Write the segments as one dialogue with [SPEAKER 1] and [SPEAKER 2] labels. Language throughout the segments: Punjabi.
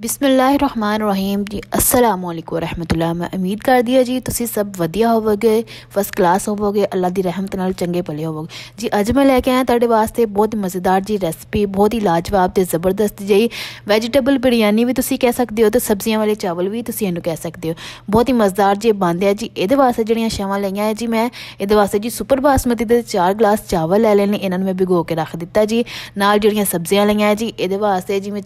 [SPEAKER 1] ਬਿਸਮਿਲ੍ਲਾਹਿਰਰਹਿਮਾਨਿਰਰਹੀਮ ਜੀ ਅਸਲਾਮੁ ਅਲੈਕੁਮ ਰਹਿਮਤੁਲਾਹ ਮੈਂ ਉਮੀਦ ਕਰਦੀ ਹਾਂ ਜੀ ਤੁਸੀਂ ਸਭ ਵਧੀਆ ਹੋਵੋਗੇ ਫਸਟ ਕਲਾਸ ਹੋਵੋਗੇ ਅੱਲਾ ਦੀ ਰਹਿਮਤ ਨਾਲ ਚੰਗੇ ਭਲੇ ਹੋਵੋਗੇ ਜੀ ਅੱਜ ਮੈਂ ਲੈ ਕੇ ਆਇਆ ਤੁਹਾਡੇ ਵਾਸਤੇ ਬਹੁਤ ਮਜ਼ੇਦਾਰ ਜੀ ਰੈਸਪੀ ਬਹੁਤ ਹੀ ਲਾਜਵਾਬ ਤੇ ਜ਼ਬਰਦਸਤ ਜਈ ਵੈਜੀਟੇਬਲ ਬਿਰਿਆਨੀ ਵੀ ਤੁਸੀਂ ਕਹਿ ਸਕਦੇ ਹੋ ਤੇ ਸਬਜ਼ੀਆਂ ਵਾਲੇ ਚਾਵਲ ਵੀ ਤੁਸੀਂ ਇਹਨੂੰ ਕਹਿ ਸਕਦੇ ਹੋ ਬਹੁਤ ਹੀ ਮਜ਼ੇਦਾਰ ਜੀ ਬਣਦੇ ਜੀ ਇਹਦੇ ਵਾਸਤੇ ਜਿਹੜੀਆਂ ਸ਼ਾਵਾਂ ਲਈਆਂ ਹੈ ਜੀ ਮੈਂ ਇਹਦੇ ਵਾਸਤੇ ਜੀ ਸੁਪਰ ਬਾਸਮਤੀ ਦੇ 4 ਗਲਾਸ ਚਾਵਲ ਲੈ ਲੈਣੇ ਇਹਨਾਂ ਨੂੰ ਮੈਂ ਭਿਗੋ ਕੇ ਰੱਖ ਦਿੱਤਾ ਜੀ ਨਾਲ ਜਿਹੜੀਆਂ ਸਬਜ਼ੀਆਂ ਲਈਆਂ ਹੈ ਜੀ ਇਹਦੇ ਵਾਸਤੇ ਜੀ ਮੈਂ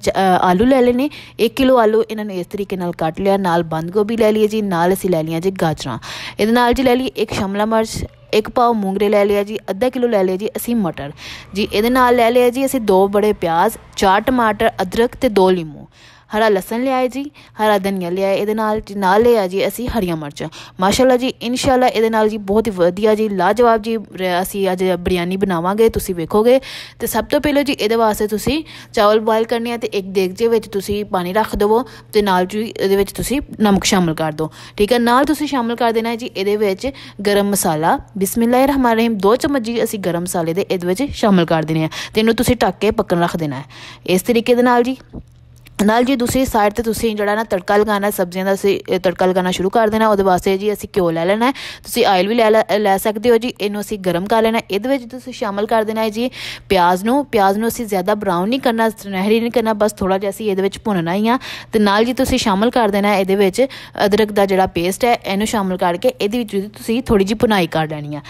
[SPEAKER 1] ਆਲੂ ਲੈ ਲੈਣੇ 1 ਕਿਲੋ ਆਲੂ ਇਹਨਾਂ ਨੂੰ ਇਸ ਤਰੀਕੇ ਨਾਲ ਕੱਟ ਲਿਆ ਨਾਲ ਬੰਦ ਗੋਭੀ ਲੈ ਲਈਏ ਜੀ ਨਾਲ ਅਸੀਂ ਲੈ ਲਈਆਂ ਜੀ ਗਾਜਰਾਂ ਇਹਦੇ ਨਾਲ ਜੀ ਲੈ ਲਈ ਇੱਕ ਸ਼ਮਲਾ ਮਿਰਚ ਇੱਕ ਪਾਉ ਮੂੰਗਰੇ ਲੈ ਲਿਆ ਜੀ ਅੱਧਾ ਕਿਲੋ ਲੈ ਲਿਆ ਜੀ ਅਸੀਂ ਮਟਰ ਜੀ ਇਹਦੇ ਨਾਲ ਲੈ ਲਿਆ ਜੀ ਅਸੀਂ ਦੋ ਬੜੇ ਪਿਆਜ਼ ਚਾਰ ਟਮਾਟਰ ਅਦਰਕ ਤੇ ਦੋ ਲੀਮੂ ਹਰਾ ਲਸਣ ਲਿਆਏ ਜੀ ਹਰਾ ਧਨੀਆ ਲਿਆਏ ਇਹਦੇ ਨਾਲ ਨਾਲ ਲਿਆ ਜੀ ਅਸੀਂ ਹਰੀਆਂ ਮਿਰਚਾਂ ਮਾਸ਼ਾਅੱਲਾ ਜੀ ਇਨਸ਼ਾਅੱਲਾ ਇਹਦੇ ਨਾਲ ਜੀ ਬਹੁਤ ਹੀ ਵਧੀਆ ਜੀ ਲਾਜਵਾਬ ਜੀ ਅਸੀਂ ਅੱਜ ਬਿਰਿਆਨੀ ਬਣਾਵਾਂਗੇ ਤੁਸੀਂ ਵੇਖੋਗੇ ਤੇ ਸਭ ਤੋਂ ਪਹਿਲਾਂ ਜੀ ਇਹਦੇ ਵਾਸਤੇ ਤੁਸੀਂ ਚਾਵਲ ਬੋਇਲ ਕਰਨੇ ਆ ਤੇ ਇੱਕ ਦੇਗ ਜੇ ਵਿੱਚ ਤੁਸੀਂ ਪਾਣੀ ਰੱਖ ਦਿਵੋ ਤੇ ਨਾਲ ਜੀ ਇਹਦੇ ਵਿੱਚ ਤੁਸੀਂ ਨਮਕ ਸ਼ਾਮਿਲ ਕਰ ਦਿਓ ਠੀਕ ਹੈ ਨਾਲ ਤੁਸੀਂ ਸ਼ਾਮਿਲ ਕਰ ਦੇਣਾ ਜੀ ਇਹਦੇ ਵਿੱਚ ਗਰਮ ਮਸਾਲਾ ਬਿਸਮਿਲ੍ਲਾਹਿਰ ਰਹਿਮਾਨ ਰਹੀਮ ਦੋ ਚਮਚ ਜੀ ਅਸੀਂ ਗਰਮ ਮਸਾਲੇ ਦੇ ਇਹਦੇ ਵਿੱਚ ਸ਼ਾਮਿਲ ਕਰ ਦੇਣੇ ਆ ਤੇ ਇਹਨੂੰ ਤੁਸੀਂ ਟੱਕ ਕੇ ਪੱਕਣ ਰੱਖ ਦੇਣਾ ਹੈ ਇਸ ਤਰੀਕੇ ਦੇ ਨਾਲ ਜੀ ਨਾਲ ਜੀ ਦੂਸਰੀ ਸਾਈਡ ਤੇ ਤੁਸੀਂ ਜਿਹੜਾ ਨਾ ਤੜਕਾ ਲਗਾਣਾ ਸਬਜ਼ੀਆਂ ਦਾ ਸੀ ਤੜਕਾ ਲਗਾਣਾ ਸ਼ੁਰੂ ਕਰ ਦੇਣਾ ਉਹਦੇ ਵਾਸਤੇ ਜੀ ਅਸੀਂ ਘਿਓ ਲੈ ਲੈਣਾ ਤੁਸੀਂ ਆਇਲ ਵੀ ਲੈ ਸਕਦੇ ਹੋ ਜੀ ਇਹਨੂੰ ਅਸੀਂ ਗਰਮ ਕਰ ਲੈਣਾ ਇਹਦੇ ਵਿੱਚ ਤੁਸੀਂ ਸ਼ਾਮਲ ਕਰ ਦੇਣਾ ਹੈ ਜੀ ਪਿਆਜ਼ ਨੂੰ ਪਿਆਜ਼ ਨੂੰ ਅਸੀਂ ਜ਼ਿਆਦਾ ਬਰਾਊਨ ਨਹੀਂ ਕਰਨਾ ਸੁਨਹਿਰੀ ਨਹੀਂ ਕਰਨਾ ਬਸ ਥੋੜਾ ਜਿਹਾ ਅਸੀਂ ਇਹਦੇ ਵਿੱਚ ਭੁੰਨਣਾ ਹੀ ਆ ਤੇ ਨਾਲ ਜੀ ਤੁਸੀਂ ਸ਼ਾਮਲ ਕਰ ਦੇਣਾ ਇਹਦੇ ਵਿੱਚ ਅਦਰਕ ਦਾ ਜਿਹੜਾ ਪੇਸਟ ਹੈ ਇਹਨੂੰ ਸ਼ਾਮਲ ਕਰਕੇ ਇਹਦੇ ਵਿੱਚ ਤੁਸੀਂ ਥੋੜੀ ਜੀ ਭੁਨਾਈ ਕਰ ਲੈਣੀ ਆ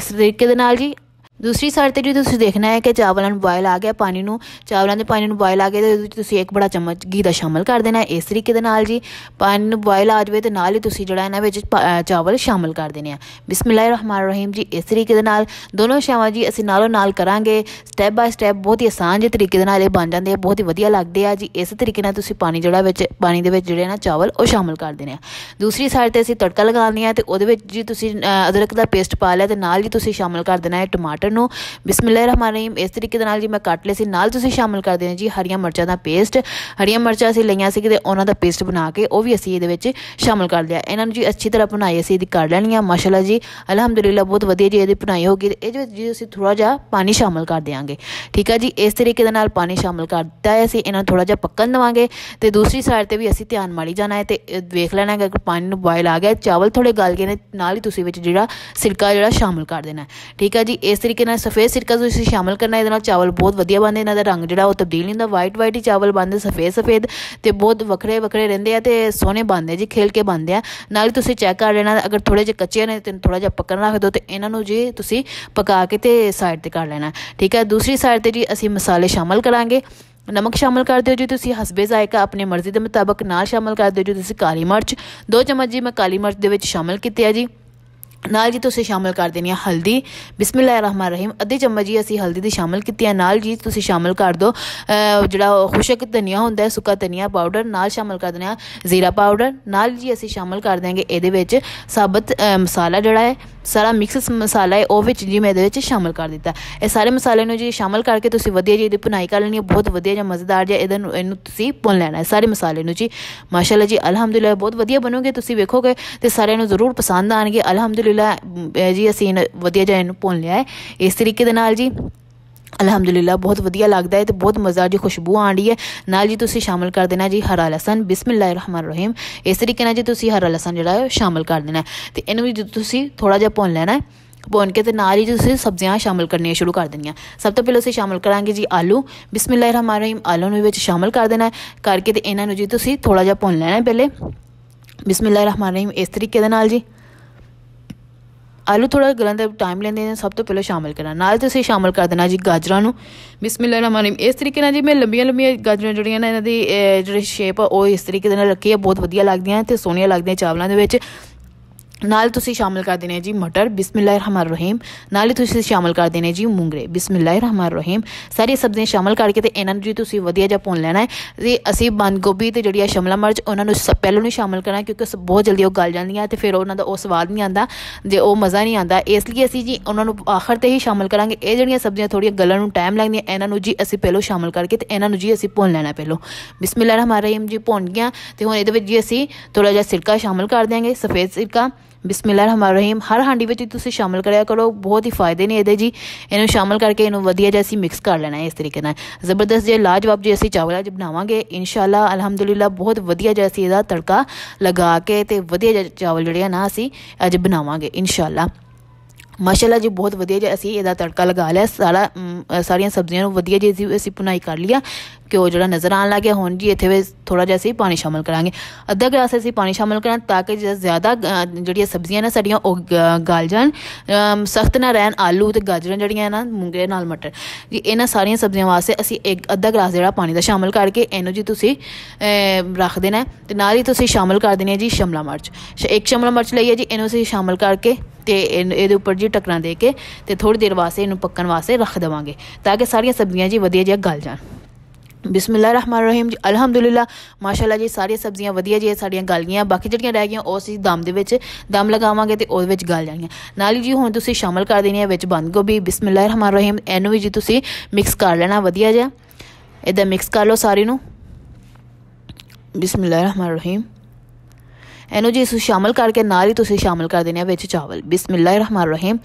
[SPEAKER 1] ਇਸ ਤਰੀਕੇ ਦੇ ਨਾਲ ਜੀ ਦੂਸਰੀ ਸਾਈਡ ਤੇ ਜੇ ਤੁਸੀਂ ਦੇਖਣਾ ਹੈ ਕਿ ਚਾਵਲਾਂ ਨੂੰ ਬੋਇਲ ਆ ਗਿਆ ਪਾਣੀ ਨੂੰ ਚਾਵਲਾਂ ਦੇ ਪਾਣੀ ਨੂੰ ਬੋਇਲ ਆ ਗਿਆ ਤੇ ਤੁਸੀਂ ਇੱਕ ਬੜਾ ਚਮਚ ਘੀ ਦਾ ਸ਼ਾਮਲ ਕਰ ਦੇਣਾ ਹੈ ਇਸ ਤਰੀਕੇ ਦੇ ਨਾਲ ਜੀ ਪਾਣੀ ਨੂੰ ਬੋਇਲ ਆ ਜਾਵੇ ਤੇ ਨਾਲ ਹੀ ਤੁਸੀਂ ਜਿਹੜਾ ਇਹਨਾਂ ਵਿੱਚ ਚਾਵਲ ਸ਼ਾਮਲ ਕਰ ਦੇਣੇ ਆ ਬਿਸਮਿਲ੍ਲਾਹਿਰਰਹਿਮਾਨਿਰਰਹੀਮ ਜੀ ਇਸ ਤਰੀਕੇ ਦੇ ਨਾਲ ਦੋਨੋਂ ਸ਼ਾਵਾਂ ਜੀ ਅਸੀਂ ਨਾਲੋਂ ਨਾਲ ਕਰਾਂਗੇ ਸਟੈਪ ਬਾਈ ਸਟੈਪ ਬਹੁਤ ਹੀ ਆਸਾਨ ਜਿਹੇ ਤਰੀਕੇ ਦੇ ਨਾਲ ਇਹ ਬਣ ਜਾਂਦੇ ਆ ਬਹੁਤ ਹੀ ਵਧੀਆ ਲੱਗਦੇ ਆ ਜੀ ਇਸ ਤਰੀਕੇ ਨਾਲ ਤੁਸੀਂ ਪਾਣੀ ਜਿਹੜਾ ਵਿੱਚ ਪਾਣੀ ਦੇ ਵਿੱਚ ਜਿਹੜੇ ਨਾ ਚਾਵਲ ਉਹ ਸ਼ਾਮਲ ਕਰ ਦੇਣੇ ਆ ਦੂਸਰੀ ਸਾਈਡ ਤੇ ਅਸੀਂ ਤੜਕਾ ਲਗਾਉਣੀ ਆ ਤੇ ਉਹਦੇ ਵਿੱਚ ਜੀ ਤੁਸੀਂ ਅਦਰਕ ਦਾ ਪੇਸਟ ਪਾ ਲਿਆ ਤੇ ਨਾਲ ਜੀ ਤੁਸੀਂ ਸ਼ਾਮਲ ਕਰ ਦੇਣਾ ਹੈ ਟਮਾਟਰ ਬਟਰ ਨੂੰ ਬਿਸਮਿਲ੍ਲਾ ਰਹਿਮਾਨ ਰਹੀਮ ਇਸ ਤਰੀਕੇ ਦੇ ਨਾਲ ਜੀ ਮੈਂ ਕੱਟ ਲਏ ਸੀ ਨਾਲ ਤੁਸੀਂ ਸ਼ਾਮਿਲ ਕਰ ਦੇਣਾ ਜੀ ਹਰੀਆਂ ਮਿਰਚਾਂ ਦਾ ਪੇਸਟ ਹਰੀਆਂ ਮਿਰਚਾਂ ਅਸੀਂ ਲਈਆਂ ਸੀ ਕਿਤੇ ਉਹਨਾਂ ਦਾ ਪੇਸਟ ਬਣਾ ਕੇ ਉਹ ਵੀ ਅਸੀਂ ਇਹਦੇ ਵਿੱਚ ਸ਼ਾਮਿਲ ਕਰ ਲਿਆ ਇਹਨਾਂ ਨੂੰ ਜੀ ਅੱਛੀ ਤਰ੍ਹਾਂ ਬਣਾਈ ਅਸੀਂ ਇਹਦੀ ਕਰ ਲੈਣੀ ਆ ਮਾਸ਼ਾਅੱਲਾ ਜੀ ਅਲਹਮਦੁਲਿਲਾ ਬਹੁਤ ਵਧੀਆ ਜੀ ਇਹਦੀ ਬਣਾਈ ਹੋ ਗਈ ਇਹ ਜੀ ਅਸੀਂ ਥੋੜਾ ਜਿਹਾ ਪਾਣੀ ਸ਼ਾਮਿਲ ਕਰ ਦੇਾਂਗੇ ਠੀਕ ਆ ਜੀ ਇਸ ਤਰੀਕੇ ਦੇ ਨਾਲ ਪਾਣੀ ਸ਼ਾਮਿਲ ਕਰ ਦਿੱਤਾ ਹੈ ਅਸੀਂ ਇਹਨਾਂ ਨੂੰ ਥੋੜਾ ਜਿਹਾ ਪੱਕਣ ਦਵਾਂਗੇ ਤੇ ਦੂਸਰੀ ਸਾਈਡ ਤੇ ਵੀ ਅਸੀਂ ਧਿਆਨ ਮਾਰੀ ਜਾਣਾ ਹੈ ਤੇ ਵੇਖ ਲੈਣਾ ਹੈ ਕਿ ਪਾਣੀ ਨੂੰ ਬੋਇਲ ਆ ਗਿਆ ਚਾਵਲ ਥੋੜੇ ਗਲ ਗਏ ਨੇ ਨਾਲ ਹੀ ਤੁਸੀਂ ਵਿੱਚ ਜਿਹੜਾ ਸਿਰਕਾ ਜਿਹੜਾ ਸ਼ਾਮਿਲ ਕਰ ਦੇਣਾ ਠੀਕ ਆ ਜੀ ਇਸ ਤਰੀਕੇ ਤਰੀਕੇ ਨਾਲ ਸਫੇਦ ਸਿਰਕਾ ਤੁਸੀਂ ਸ਼ਾਮਲ ਕਰਨਾ ਇਹਦੇ ਨਾਲ ਚਾਵਲ ਬਹੁਤ ਵਧੀਆ ਬਣਦੇ ਇਹਨਾਂ ਦਾ ਰੰਗ ਜਿਹੜਾ ਉਹ ਤਬਦੀਲ ਨਹੀਂ ਹੁੰਦਾ ਵਾਈਟ ਵਾਈਟ ਹੀ ਚਾਵਲ ਬਣਦੇ ਸਫੇਦ ਸਫੇਦ ਤੇ ਬਹੁਤ ਵੱਖਰੇ ਵੱਖਰੇ ਰਹਿੰਦੇ ਆ ਤੇ ਸੋਹਣੇ ਬਣਦੇ ਜੀ ਖੇਲ ਕੇ ਬਣਦੇ ਆ ਨਾਲ ਤੁਸੀਂ ਚੈੱਕ ਕਰ ਲੈਣਾ ਅਗਰ ਥੋੜੇ ਜਿਹਾ ਕੱਚੇ ਨੇ ਤੇ ਥੋੜਾ ਜਿਹਾ ਪੱਕਣ ਰੱਖ ਦਿਓ ਤੇ ਇਹਨਾਂ ਨੂੰ ਜੀ ਤੁਸੀਂ ਪਕਾ ਕੇ ਤੇ ਸਾਈਡ ਤੇ ਕਰ ਲੈਣਾ ਠੀਕ ਹੈ ਦੂਸਰੀ ਸਾਈਡ ਤੇ ਜੀ ਅਸੀਂ ਮਸਾਲੇ ਸ਼ਾਮਲ ਕਰਾਂਗੇ ਨਮਕ ਸ਼ਾਮਲ ਕਰ ਦਿਓ ਜੀ ਤੁਸੀਂ ਹਸਬੇ ਜ਼ਾਇਕਾ ਆਪਣੀ ਮਰਜ਼ੀ ਦੇ ਮੁਤਾਬਕ ਨਾਲ ਸ਼ਾਮਲ ਕਰ ਦਿਓ ਜੀ ਤੁਸੀਂ ਕਾਲੀ ਮਿਰਚ ਦੋ ਚਮਚ ਜੀ ਮੈਂ ਕਾਲੀ ਮਿਰਚ ਦੇ ਵਿੱਚ ਸ਼ਾਮਲ ਕੀਤੀ ਹੈ ਜੀ ਨਾਲ ਜੀ ਤੁਸੀਂ ਸ਼ਾਮਿਲ ਕਰ ਦੇਣੀ ਹੈ ਹਲਦੀ ਬਿਸਮਿਲ੍ਲਾਹਿਰ ਰਹਿਮਾਨ ਰਹੀਮ ਅੱਧੇ ਚਮਚ ਜੀ ਅਸੀਂ ਹਲਦੀ ਦੀ ਸ਼ਾਮਿਲ ਕੀਤੀ ਹੈ ਨਾਲ ਜੀ ਤੁਸੀਂ ਸ਼ਾਮਿਲ ਕਰ ਦੋ ਜਿਹੜਾ ਖੁਸ਼ਕ ਧਨੀਆ ਹੁੰਦਾ ਹੈ ਸੁੱਕਾ ਧਨੀਆ ਪਾਊਡਰ ਨਾਲ ਸ਼ਾਮਿਲ ਕਰ ਦੇਣਾ ਜ਼ੀਰਾ ਪਾਊਡਰ ਨਾਲ ਜੀ ਅਸੀਂ ਸ਼ਾਮਿਲ ਕਰ ਦਾਂਗੇ ਇਹਦੇ ਵਿੱਚ ਸਾਬਤ ਮਸਾਲਾ ਜਿਹੜਾ ਹੈ ਸਾਰਾ ਮਿਕਸ ਮਸਾਲਾ ਹੈ ਉਹ ਵਿੱਚ ਜੀ ਮੈਂ ਇਹਦੇ ਵਿੱਚ ਸ਼ਾਮਲ ਕਰ ਦਿੱਤਾ ਇਹ ਸਾਰੇ ਮਸਾਲੇ ਨੂੰ ਜੀ ਸ਼ਾਮਲ ਕਰਕੇ ਤੁਸੀਂ ਵਧੀਆ ਜੀ ਇਹਦੀ ਭੁਨਾਈ ਕਰ ਲੈਣੀ ਹੈ ਬਹੁਤ ਵਧੀਆ ਜਾਂ ਮਜ਼ੇਦਾਰ ਜਾਂ ਇਹਦੇ ਨੂੰ ਇਹਨੂੰ ਤੁਸੀਂ ਭੁੰਨ ਲੈਣਾ ਹੈ ਸਾਰੇ ਮਸਾਲੇ ਨੂੰ ਜੀ ਮਾਸ਼ਾਅੱਲਾ ਜੀ ਅਲਹਮਦੁਲਿਲਾ ਬਹੁਤ ਵਧੀਆ ਬਣੋਗੇ ਤੁਸੀਂ ਵੇਖੋਗੇ ਤੇ ਸਾਰਿਆਂ ਨੂੰ ਜ਼ਰੂਰ ਪਸੰਦ ਆਣਗੇ ਅਲਹਮਦੁਲਿਲਾ ਜੀ ਅਸੀਂ ਵਧੀਆ ਜਾਂ ਇਹਨੂੰ ਭੁੰਨ ਲਿਆ ਹੈ ਇਸ ਤਰੀਕੇ ਦੇ ਨਾਲ ਜੀ ਅਲਹਮਦੁਲਿਲਾ ਬਹੁਤ ਵਧੀਆ ਲੱਗਦਾ ਹੈ ਤੇ ਬਹੁਤ ਮਜ਼ਾ ਜੀ ਖੁਸ਼ਬੂ ਆਂਦੀ ਹੈ ਨਾਲ ਜੀ ਤੁਸੀਂ ਸ਼ਾਮਿਲ ਕਰ ਦੇਣਾ ਜੀ ਹਰਾ ਲਸਣ ਬਿਸਮਿਲ੍ਲਾਹਿਰ ਰਹਿਮਾਨ ਰਹੀਮ ਇਸ ਤਰੀਕੇ ਨਾਲ ਜੀ ਤੁਸੀਂ ਹਰਾ ਲਸਣ ਜਿਹੜਾ ਹੈ ਸ਼ਾਮਿਲ ਕਰ ਦੇਣਾ ਤੇ ਇਹਨੂੰ ਵੀ ਤੁਸੀਂ ਥੋੜਾ ਜਿਹਾ ਭੁੰਨ ਲੈਣਾ ਭੁੰਨ ਕੇ ਤੇ ਨਾਲ ਹੀ ਤੁਸੀਂ ਸਬਜ਼ੀਆਂ ਸ਼ਾਮਿਲ ਕਰਨੀਆਂ ਸ਼ੁਰੂ ਕਰ ਦੇਣੀਆਂ ਸਭ ਤੋਂ ਪਹਿਲਾਂ ਅਸੀਂ ਸ਼ਾਮਿਲ ਕਰਾਂਗੇ ਜੀ ਆਲੂ ਬਿਸਮਿਲ੍ਲਾਹਿਰ ਰਹਿਮਾਨ ਰਹੀਮ ਆਲੂ ਨੂੰ ਵਿੱਚ ਸ਼ਾਮਿਲ ਕਰ ਦੇਣਾ ਕਰਕੇ ਤੇ ਇਹਨਾਂ ਨੂੰ ਜੀ ਤੁਸੀਂ ਥੋੜਾ ਜਿਹਾ ਭੁੰਨ ਲੈਣਾ ਪਹਿਲੇ ਬਿਸਮਿਲ੍ਲਾਹਿਰ ਰਹਿਮਾਨ ਰਹੀਮ ਇਸ ਤਰੀਕੇ ਦੇ ਨਾਲ ਜੀ ਆਲੂ ਥੋੜਾ ਗਲਣ ਦਾ ਟਾਈਮ ਲੈਂਦੇ ਨੇ ਸਭ ਤੋਂ ਪਹਿਲਾਂ ਸ਼ਾਮਿਲ ਕਰਨਾ ਨਾਲ ਤੁਸੀਂ ਸ਼ਾਮਿਲ ਕਰ ਦੇਣਾ ਜੀ ਗਾਜਰਾਂ ਨੂੰ ਬਿਸਮਿਲ੍ਲਾ ਰਹਿਮਾਨ ਇਸ ਤਰੀਕੇ ਨਾਲ ਜੀ ਮੈਂ ਲੰਬੀਆਂ ਲੰਬੀਆਂ ਗਾਜਰਾਂ ਜੁੜੀਆਂ ਨੇ ਇਹਨਾਂ ਦੀ ਜਿਹੜੀ ਸ਼ੇਪ ਉਹ ਇਸ ਤਰੀਕੇ ਦੇ ਨਾਲ ਰੱਖੀ ਹੈ ਬਹੁਤ ਵਧੀਆ ਲੱਗਦੀਆਂ ਤੇ ਸੋਹਣੀਆਂ ਲੱਗਦੀਆਂ ਚਾਵਲਾਂ ਦੇ ਵਿੱਚ ਨਾਲ ਤੁਸੀਂ ਸ਼ਾਮਿਲ ਕਰ ਦੇਣੇ ਜੀ ਮਟਰ ਬਿਸਮਿਲ੍ਲਾਹਿਰਰਹਿਮਾਨਿਰਰਹੀਮ ਨਾਲ ਹੀ ਤੁਸੀਂ ਸ਼ਾਮਿਲ ਕਰ ਦੇਣੇ ਜੀ ਮੂੰਗਰੇ ਬਿਸਮਿਲ੍ਲਾਹਿਰਰਹਿਮਾਨਿਰਰਹੀਮ ਸਾਰੀ ਸਬਜ਼ੀਆਂ ਸ਼ਾਮਿਲ ਕਰਕੇ ਤੇ ਇਹਨਾਂ ਨੂੰ ਜੀ ਤੁਸੀਂ ਵਧੀਆ ਜਿਹਾ ਭੁੰਨ ਲੈਣਾ ਹੈ ਤੇ ਅਸੀਂ ਬੰਦ ਗੋਭੀ ਤੇ ਜਿਹੜੀ ਆ ਸ਼ਮਲਾ ਮਿਰਚ ਉਹਨਾਂ ਨੂੰ ਸਭ ਪਹਿਲਾਂ ਨੂੰ ਸ਼ਾਮਿਲ ਕਰਨਾ ਕਿਉਂਕਿ ਬਹੁਤ ਜਲਦੀ ਉਹ ਗਲ ਜਾਂਦੀਆਂ ਤੇ ਫਿਰ ਉਹਨਾਂ ਦਾ ਉਹ ਸਵਾਦ ਨਹੀਂ ਆਂਦਾ ਜੇ ਉਹ ਮਜ਼ਾ ਨਹੀਂ ਆਂਦਾ ਇਸ ਲਈ ਅਸੀਂ ਜੀ ਉਹਨਾਂ ਨੂੰ ਆਖਰ ਤੇ ਹੀ ਸ਼ਾਮਿਲ ਕਰਾਂਗੇ ਇਹ ਜਿਹੜੀਆਂ ਸਬਜ਼ੀਆਂ ਥੋੜੀਆਂ ਗਲਣ ਨੂੰ ਟਾਈਮ ਲੱਗਦੀਆਂ ਇਹਨਾਂ ਨੂੰ ਜੀ ਅਸੀਂ ਪਹਿਲਾਂ ਸ਼ਾਮਿਲ ਕਰਕੇ ਤੇ ਇਹਨਾਂ ਨੂੰ ਜੀ ਅਸੀਂ ਭੁੰਨ ਲੈਣਾ ਪਹਿਲਾਂ ਬਿਸਮਿਲ੍ਲਾਹਿਰਰਹਿਮਾਨਿਰਰਹੀਮ ਜੀ ਭੁੰਨ ਗਿਆ ਤੇ ਹੁਣ ਇਹਦੇ ਵਿੱਚ ਜੀ ਅਸੀਂ ਥੋੜਾ ਜਿਹਾ ਸਿਰਕਾ ਸ਼ਾਮਿਲ ਕਰ ਦਿਆਂਗੇ ਸਫੇਦ ਸਿਰਕਾ ਬਿਸਮਿਲ੍ਲਾਹਿਰਰਹਿਮਾਨਿਰਰਹੀਮ ਹਰ ਹਾਂਡੀ ਵਿੱਚ ਤੁਸੀਂ ਸ਼ਾਮਿਲ ਕਰਿਆ ਕਰੋ ਬਹੁਤ ਹੀ ਫਾਇਦੇ ਨੇ ਇਹਦੇ ਜੀ ਇਹਨੂੰ ਸ਼ਾਮਿਲ ਕਰਕੇ ਇਹਨੂੰ ਵਧੀਆ ਜਿਹਾ ਅਸੀਂ ਮਿਕਸ ਕਰ ਲੈਣਾ ਹੈ ਇਸ ਤਰੀਕੇ ਨਾਲ ਜ਼ਬਰਦਸਤ ਜੇ ਲਾਜਵਾਬ ਜੇ ਅਸੀਂ ਚਾਵਲ ਜ ਬਣਾਵਾਂਗੇ ਇਨਸ਼ਾਅੱਲਾ ਅਲਹਮਦੁਲਿਲਾ ਬਹੁਤ ਵਧੀਆ ਜਿਹਾ ਅਸੀਂ ਇਹਦਾ ਤੜਕਾ ਲਗਾ ਕੇ ਤੇ ਵਧੀਆ ਜਿਹਾ ਚਾਵਲ ਜਿਹੜੇ ਆ ਨਾ ਅਸੀਂ ਅੱਜ ਬਣਾਵਾਂਗੇ ਇਨਸ਼ਾਅੱਲਾ ਮਾਸ਼ਾਅੱਲਾ ਜੀ ਬਹੁਤ ਵਧੀਆ ਜਿਹਾ ਅਸੀਂ ਇਹਦਾ ਤੜਕਾ ਲਗਾ ਲਿਆ ਸਾਰਾ ਸਾਰੀਆਂ ਸਬਜ਼ੀਆਂ ਨੂੰ ਵਧੀਆ ਜਿਹੀ ਅਸੀਂ ਪੁਨਾਈ ਕਰ ਲਿਆ ਘਿਓ ਜਿਹੜਾ ਨਜ਼ਰ ਆਣ ਲੱਗਿਆ ਹੁਣ ਜੀ ਇੱਥੇ ਵੀ ਥੋੜਾ ਜਿਹਾ ਅਸੀਂ ਪਾਣੀ ਸ਼ਾਮਲ ਕਰਾਂਗੇ ਅੱਧਾ ਗਲਾਸ ਅਸੀਂ ਪਾਣੀ ਸ਼ਾਮਲ ਕਰਾਂ ਤਾਂ ਕਿ ਜ਼ਿਆਦਾ ਜਿਹੜੀਆਂ ਸਬਜ਼ੀਆਂ ਨੇ ਸਾਡੀਆਂ ਉਹ ਗਲ ਜਾਣ ਸਖਤ ਨਾ ਰਹਿਣ ਆਲੂ ਤੇ ਗਾਜਰਾਂ ਜਿਹੜੀਆਂ ਨਾ ਮੂੰਗੇ ਨਾਲ ਮਟਰ ਜੀ ਇਹਨਾਂ ਸਾਰੀਆਂ ਸਬਜ਼ੀਆਂ ਵਾਸਤੇ ਅਸੀਂ ਇੱਕ ਅੱਧਾ ਗਲਾਸ ਜਿਹੜਾ ਪਾਣੀ ਦਾ ਸ਼ਾਮਲ ਕਰਕੇ ਇਹਨੂੰ ਜੀ ਤੁਸੀਂ ਰੱਖ ਦੇਣਾ ਤੇ ਨਾਲ ਹੀ ਤੁਸੀਂ ਸ਼ਾਮਲ ਕਰ ਦੇਣੀ ਹੈ ਜੀ ਸ਼ਮਲਾ ਮਿਰਚ ਇੱਕ ਸ਼ਮਲਾ ਮਿਰਚ ਲਈ ਹੈ ਜੀ ਇਹਨੂੰ ਅਸੀਂ ਸ਼ਾਮਲ ਕਰਕੇ ਤੇ ਇਹਦੇ ਉੱਪਰ ਜੀ ਟਕਰਾਂ ਦੇ ਕੇ ਤੇ ਥੋੜੀ ਦੇਰ ਵਾਸਤੇ ਇਹਨੂੰ ਪੱਕਣ ਵਾਸਤੇ ਰੱਖ ਦੇਵਾਂਗੇ ਤਾਂ ਕਿ ਸਾਰੀਆਂ ਸਬਜ਼ੀਆਂ ਜੀ ਵਧੀਆ ਜਿਹਾ ਗਲ ਜਾਣ ਬਿਸਮਿਲ੍ਲਾ ਰਹਿਮਾਨ ਰਹੀਮ ਜੀ ਅਲਹਮਦੁਲਿਲਾ ਮਾਸ਼ਾਅੱਲਾ ਜੀ ਸਾਰੀਆਂ ਸਬਜ਼ੀਆਂ ਵਧੀਆ ਜੀ ਸਾਡੀਆਂ ਗਲ ਗਈਆਂ ਬਾਕੀ ਜਿਹੜੀਆਂ ਰਹਿ ਗਈਆਂ ਉਹ ਅਸੀਂ ਦਮ ਦੇ ਵਿੱਚ ਦਮ ਲਗਾਵਾਂਗੇ ਤੇ ਉਹਦੇ ਵਿੱਚ ਗਲ ਜਾਣਗੀਆਂ ਨਾਲ ਹੀ ਜੀ ਹੁਣ ਤੁਸੀਂ ਸ਼ਾਮਲ ਕਰ ਦੇਣੀ ਹੈ ਵਿੱਚ ਬੰਦ ਗੋਭੀ ਬਿਸਮਿਲ੍ਲਾ ਰਹਿਮਾਨ ਰਹੀਮ ਇਹਨੂੰ ਵੀ ਜੀ ਤੁਸੀਂ ਮਿਕਸ ਕਰ ਲੈਣਾ ਵਧੀਆ ਜਿਹਾ ਇਹਦਾ ਮਿਕਸ ਕਰ ਲਓ ਸਾਰੀ ਨੂੰ ਬਿਸਮਿਲ੍ਲਾ ਰਹਿਮਾਨ ਰਹੀਮ ਇਹਨੂੰ ਜੀ ਇਸ ਸ਼ਾਮਲ ਕਰਕੇ ਨਾਲ ਹੀ ਤੁਸੀਂ ਸ਼ਾਮਲ ਕਰ ਦੇਣੇ ਆ ਵਿੱਚ ਚਾਵਲ ਰਹੀਮ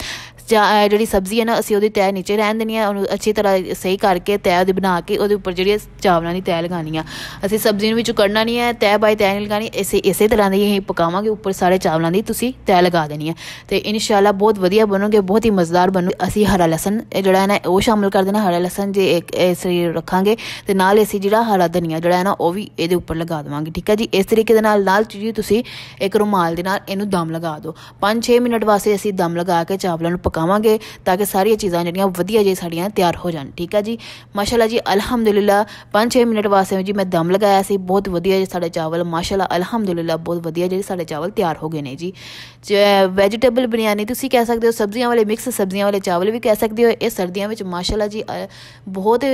[SPEAKER 1] ਜਿਹੜੀ ਸਬਜ਼ੀ ਹੈ ਨਾ ਅਸੀਂ ਉਹਦੀ ਤੈਅ ਨੀਚੇ ਰਹਿਣ ਦੇਣੀ ਹੈ ਉਹਨੂੰ ਅੱਛੀ ਤਰ੍ਹਾਂ ਸਹੀ ਕਰਕੇ ਤੈਅ ਉਹਦੀ ਬਣਾ ਕੇ ਉਹਦੇ ਉੱਪਰ ਜਿਹੜੀ ਚਾਵਲਾਂ ਦੀ ਤੈਅ ਲਗਾਣੀ ਆ ਅਸੀਂ ਸਬਜ਼ੀ ਨੂੰ ਵਿੱਚ ਕੱਢਣਾ ਨਹੀਂ ਹੈ ਤੈਅ ਬਾਈ ਤੈਅ ਨਹੀਂ ਲਗਾਣੀ ਇਸੇ ਇਸੇ ਤਰ੍ਹਾਂ ਦੀ ਇਹ ਪਕਾਵਾਂਗੇ ਉੱਪਰ ਸਾਰੇ ਚਾਵਲਾਂ ਦੀ ਤੁਸੀਂ ਤੈਅ ਲਗਾ ਦੇਣੀ ਹੈ ਤੇ ਇਨਸ਼ਾਅੱਲਾ ਬਹੁਤ ਵਧੀਆ ਬਣੋਗੇ ਬਹੁਤ ਹੀ ਮਜ਼ੇਦਾਰ ਬਣੋ ਅਸੀਂ ਹਰਾ ਲਸਣ ਜਿਹੜਾ ਹੈ ਨਾ ਉਹ ਸ਼ਾਮਿਲ ਕਰ ਦੇਣਾ ਹਰਾ ਲਸਣ ਜੇ ਇੱਕ ਇਸੇ ਰੱਖਾਂਗੇ ਤੇ ਨਾਲ ਅਸੀਂ ਜਿਹੜਾ ਹਰਾ ਧਨੀਆ ਜਿਹੜਾ ਹੈ ਨਾ ਉਹ ਵੀ ਇਹਦੇ ਉੱਪਰ ਲਗਾ ਦੇਵਾਂਗੇ ਠੀਕ ਹੈ ਜੀ ਇਸ ਤਰੀਕੇ ਦੇ ਨਾਲ ਲਾਲ ਚੀਜ਼ ਤੁਸੀਂ ਇੱਕ ਰੁਮਾਲ ਦੇ ਨਾਲ ਇਹਨੂੰ ਦਮ ਲਗਾ ਦਿਓ 5-6 ਮਿੰਟ ਵਾਸਤੇ ਅਸੀਂ ਦਮ ਲਗਾ ਕੇ ਚਾਵਲਾਂ ਨੂੰ ਪਕਾਵਾਂਗੇ ਤਾਂ ਕਿ ਸਾਰੀਆਂ ਚੀਜ਼ਾਂ ਜਿਹੜੀਆਂ ਵਧੀਆ ਜੇ ਸਾਡੀਆਂ ਤਿਆਰ ਹੋ ਜਾਣ ਠੀਕ ਹੈ ਜੀ ਮਾਸ਼ਾਅੱਲਾ ਜੀ ਅਲਹਮਦੁਲਿਲਾ 5-6 ਮਿੰਟ ਵਾਸਤੇ ਜੀ ਮੈਂ ਦਮ ਲਗਾਇਆ ਸੀ ਬਹੁਤ ਵਧੀਆ ਜੇ ਸਾਡੇ ਚਾਵਲ ਮਾਸ਼ਾਅੱਲਾ ਅਲਹਮਦੁਲਿਲਾ ਬਹੁਤ ਵਧੀਆ ਜਿਹੜੇ ਸਾਡੇ ਚਾਵਲ ਤਿਆਰ ਹੋ ਗਏ ਨੇ ਜੀ ਵੈਜੀਟੇਬਲ ਬਿਰਿਆਨੀ ਤੁਸੀਂ ਕਹਿ ਸਕਦੇ ਹੋ ਸਬਜ਼ੀਆਂ ਵਾਲੇ ਮਿਕਸ ਸਬਜ਼ੀਆਂ ਵਾਲੇ ਚਾਵਲ ਵੀ ਕਹਿ ਸਕਦੇ ਹੋ ਇਹ ਸਰਦੀਆਂ ਵਿੱਚ ਮਾਸ਼ਾਅੱਲਾ ਜੀ ਬਹੁਤ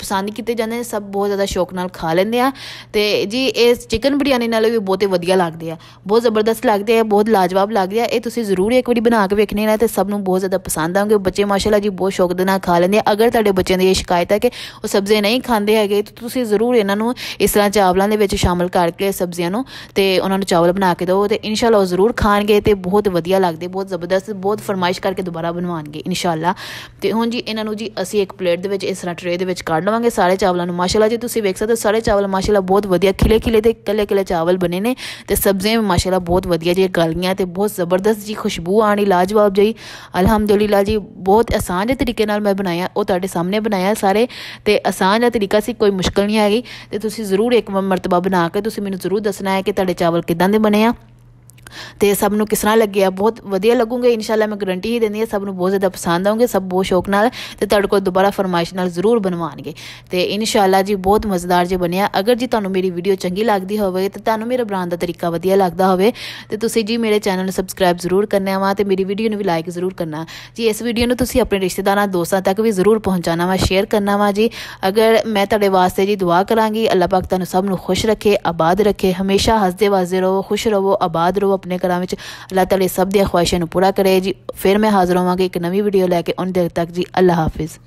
[SPEAKER 1] ਪਸੰਦ ਕੀਤੇ ਜਾਂਦੇ ਨੇ ਸਭ ਬਹੁਤ ਜ਼ਿਆਦਾ ਸ਼ੌਕ ਨਾਲ ਖਾ ਲੈਂਦੇ ਆ ਤੇ ਜੀ ਇਹ ਚਿਕਨ ਬਿਰਿਆਨੀ ਨਾਲ ਵੀ ਬਹੁਤ ਵਧੀਆ ਲੱਗਦੇ ਆ ਆ ਬਹੁਤ ਜ਼ਬਰਦਸਤ ਲੱਗਦੇ ਆ ਬਹੁਤ ਲਾਜਵਾਬ ਲੱਗਦੇ ਆ ਇਹ ਤੁਸੀਂ ਜ਼ਰੂਰ ਇੱਕ ਵਾਰੀ ਬਣਾ ਕੇ ਵੇਖਣੇ ਨੇ ਤੇ ਸਭ ਨੂੰ ਬਹੁਤ ਜ਼ਿਆਦਾ ਪਸੰਦ ਆਉਂਗੇ ਬੱਚੇ ਮਾਸ਼ਾਅੱਲਾ ਜੀ ਬਹੁਤ ਸ਼ੌਕ ਦੇ ਨਾਲ ਖਾ ਲੈਂਦੇ ਆ ਅਗਰ ਤੁਹਾਡੇ ਬੱਚਿਆਂ ਦੀ ਇਹ ਸ਼ਿਕਾਇਤ ਹੈ ਕਿ ਉਹ ਸਬਜ਼ੀ ਨਹੀਂ ਖਾਂਦੇ ਹੈਗੇ ਤਾਂ ਤੁਸੀਂ ਜ਼ਰੂਰ ਇਹਨਾਂ ਨੂੰ ਇਸ ਤਰ੍ਹਾਂ ਚਾਵਲਾਂ ਦੇ ਵਿੱਚ ਸ਼ਾਮਲ ਕਰਕੇ ਸਬਜ਼ੀਆਂ ਨੂੰ ਤੇ ਉਹਨਾਂ ਨੂੰ ਚਾਵਲ ਬਣਾ ਕੇ ਦਿਓ ਤੇ ਇਨਸ਼ਾਅੱਲਾ ਉਹ ਜ਼ਰੂਰ ਖਾਣਗੇ ਤੇ ਬਹੁਤ ਵਧੀਆ ਲੱਗਦੇ ਬਹੁਤ ਜ਼ਬਰਦਸਤ ਬਹੁਤ ਫਰਮਾਇਸ਼ ਕਰਕੇ ਦੁਬਾਰਾ ਬਣਵਾਣਗੇ ਇਨਸ਼ਾਅੱਲਾ ਤੇ ਹੁਣ ਜੀ ਇਹਨਾਂ ਨੂੰ ਜੀ ਅਸੀਂ ਇੱਕ ਪਲੇਟ ਦੇ ਵਿੱਚ ਇਸ ਤਰ੍ਹਾਂ ਟਰੇ ਦੇ ਵਿੱਚ ਕੱਢ ਲਵਾਂਗੇ ਸਾਰੇ ਚਾਵਲਾਂ ਨੂੰ ਮਾਸ਼ਾਅੱਲਾ ਜੀ ਤੁਸੀਂ ਵੇਖ ਸਕਦੇ ਹੋ ਸਾਰੇ ਚਾਵਲ ਮਾਸ਼ਾਅੱਲਾ ਬਹੁਤ ਵਧੀਆ ਖਿਲੇ ਖਿਲੇ ਤੇ ਕੱਲੇ ਕੱਲੇ ਚਾਵਲ ਬਣੇ ਨੇ ਤੇ ਸਬ सब्जियां भी ਬਹੁਤ ਵਧੀਆ ਜੀ जी गलियां ਤੇ ਬਹੁਤ ਜ਼ਬਰਦਸਤ ਜੀ ਖੁਸ਼ਬੂ ਆਣੀ ਲਾਜਵਾਬ ਜੀ ਅਲਹਮਦੁਲਿਲਾ ਜੀ ਬਹੁਤ ਆਸਾਨ ਜਿਹੇ ਤਰੀਕੇ ਨਾਲ ਮੈਂ ਬਣਾਇਆ ਉਹ ਤੁਹਾਡੇ ਸਾਹਮਣੇ ਬਣਾਇਆ ਸਾਰੇ ਤੇ ਆਸਾਨ ਜਿਹਾ ਤਰੀਕਾ ਸੀ ਕੋਈ ਮੁਸ਼ਕਲ ਨਹੀਂ ਆਈ ਤੇ ਤੁਸੀਂ ਜ਼ਰੂਰ ਇੱਕ ਮਰਤਬਾ ਬਣਾ ਕੇ ਤੁਸੀਂ ਮੈਨੂੰ ਜ਼ਰੂਰ ਦੱਸਣਾ ਹੈ ਕਿ ਤੁਹਾਡੇ ਚਾਵਲ ਕਿਦਾਂ ਦੇ ਬਣੇ ਆ ਤੇ ਸਭ ਨੂੰ ਕਿਸ ਤਰ੍ਹਾਂ ਲੱਗਿਆ ਬਹੁਤ ਵਧੀਆ ਲੱਗੂਗੇ ਇਨਸ਼ਾਅੱਲਾ ਮੈਂ ਗਰੰਟੀ ਹੀ ਦਿੰਦੀ ਹਾਂ ਸਭ ਨੂੰ ਬਹੁਤ ਜ਼ਿਆਦਾ ਪਸੰਦ ਆਉਂਗੇ ਸਭ ਬਹੁਤ ਸ਼ੌਕ ਨਾਲ ਤੇ ਤੁਹਾਡੇ ਕੋਲ ਦੁਬਾਰਾ ਫਰਮਾਇਸ਼ ਨਾਲ ਜ਼ਰੂਰ ਬਣਵਾਣਗੇ ਤੇ ਇਨਸ਼ਾਅੱਲਾ ਜੀ ਬਹੁਤ ਮਜ਼ੇਦਾਰ ਜੇ ਬਣਿਆ ਅਗਰ ਜੀ ਤੁਹਾਨੂੰ ਮੇਰੀ ਵੀਡੀਓ ਚੰਗੀ ਲੱਗਦੀ ਹੋਵੇ ਤੇ ਤੁਹਾਨੂੰ ਮੇਰਾ ਬਣਾਉਣ ਦਾ ਤਰੀਕਾ ਵਧੀਆ ਲੱਗਦਾ ਹੋਵੇ ਤੇ ਤੁਸੀਂ ਜੀ ਮੇਰੇ ਚੈਨਲ ਨੂੰ ਸਬਸਕ੍ਰਾਈਬ ਜ਼ਰੂਰ ਕਰਨਾ ਵਾ ਤੇ ਮੇਰੀ ਵੀਡੀਓ ਨੂੰ ਵੀ ਲਾਈਕ ਜ਼ਰੂਰ ਕਰਨਾ ਜੀ ਇਸ ਵੀਡੀਓ ਨੂੰ ਤੁਸੀਂ ਆਪਣੇ ਰਿਸ਼ਤੇਦਾਰਾਂ ਦੋਸਤਾਂ ਤੱਕ ਵੀ ਜ਼ਰੂਰ ਪਹੁੰਚਾਣਾ ਵਾ ਸ਼ੇਅਰ ਕਰਨਾ ਵਾ ਜੀ ਅਗਰ ਮੈਂ ਤੁਹਾਡੇ ਵਾਸਤੇ ਜੀ ਦੁਆ ਕਰਾਂਗੀ ਅੱਲਾਹ ਪਾਕ ਤੁਹਾਨੂੰ ਸਭ ਨੂੰ ਖੁਸ਼ ਰੱਖੇ ਆਬਾਦ ਰੱਖੇ ਹਮੇਸ਼ਾ ਹੱਸਦੇ ਵਾਜ਼ੇ ਰਹੋ ਖੁਸ਼ ਰਹੋ ਆਬਾਦ ਰਹੋ ਆਪਣੇ ਘਰਾਂ ਵਿੱਚ ਅੱਲਾਹ ਤਾਲੇ ਸਭ ਦੀਆਂ ਖੁਆਇਸ਼ਾਂ ਨੂੰ ਪੂਰਾ ਕਰੇ ਜੀ ਫਿਰ ਮੈਂ ਹਾਜ਼ਰ ਹੋਵਾਂਗੀ ਇੱਕ ਨਵੀਂ ਵੀਡੀਓ ਲੈ ਕੇ ਉਹਨਾਂ ਦੇਰ ਤੱਕ ਜੀ ਅੱਲਾਹ ਹਾਫਿਜ਼